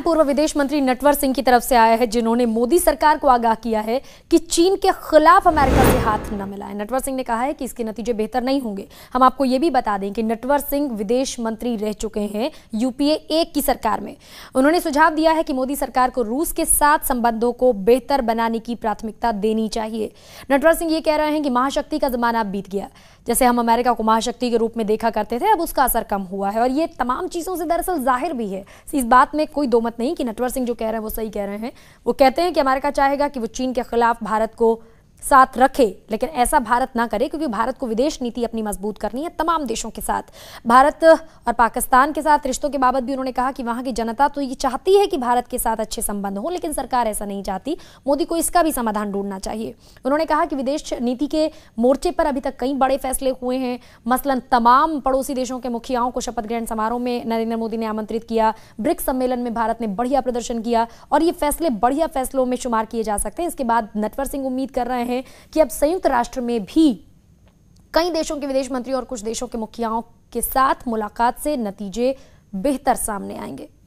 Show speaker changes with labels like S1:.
S1: पूर्व विदेश मंत्री नटवर सिंह की तरफ से आया है जिन्होंने मोदी सरकार को आगाह किया है कि चीन के खिलाफ अमेरिका से हाथ न मिलाए नटवर सिंह ने कहा है कि इसके नतीजे बेहतर नहीं होंगे हम आपको यह भी बता दें कि नटवर सिंह विदेश मंत्री रह चुके हैं यूपीए एक की सरकार में उन्होंने सुझाव दिया है कि मोदी सरकार को रूस के साथ संबंधों को बेहतर बनाने की प्राथमिकता देनी चाहिए नटवर सिंह ये कह रहे हैं कि महाशक्ति का जमाना बीत गया जैसे हम अमेरिका को महाशक्ति के रूप में देखा करते थे अब उसका असर कम हुआ है और ये तमाम चीजों से दरअसल जाहिर भी है इस बात में कोई दो बहुमत नहीं कि नटवर सिंह जो कह रहे हैं वो सही कह रहे हैं वो कहते हैं कि अमेरिका चाहेगा कि वो चीन के खिलाफ भारत को साथ रखे लेकिन ऐसा भारत ना करे क्योंकि भारत को विदेश नीति अपनी मजबूत करनी है तमाम देशों के साथ भारत और पाकिस्तान के साथ रिश्तों के बाबत भी उन्होंने कहा कि वहां की जनता तो ये चाहती है कि भारत के साथ अच्छे संबंध हो लेकिन सरकार ऐसा नहीं चाहती मोदी को इसका भी समाधान ढूंढना चाहिए उन्होंने कहा कि विदेश नीति के मोर्चे पर अभी तक कई बड़े फैसले हुए हैं मसलन तमाम पड़ोसी देशों के मुखियाओं को शपथ ग्रहण समारोह में नरेंद्र मोदी ने आमंत्रित किया ब्रिक्स सम्मेलन में भारत ने बढ़िया प्रदर्शन किया और ये फैसले बढ़िया फैसलों में शुमार किए जा सकते हैं इसके बाद नटवर सिंह उम्मीद कर रहे हैं हैं कि अब संयुक्त राष्ट्र में भी कई देशों के विदेश मंत्री और कुछ देशों के मुखियाओं के साथ मुलाकात से नतीजे बेहतर सामने आएंगे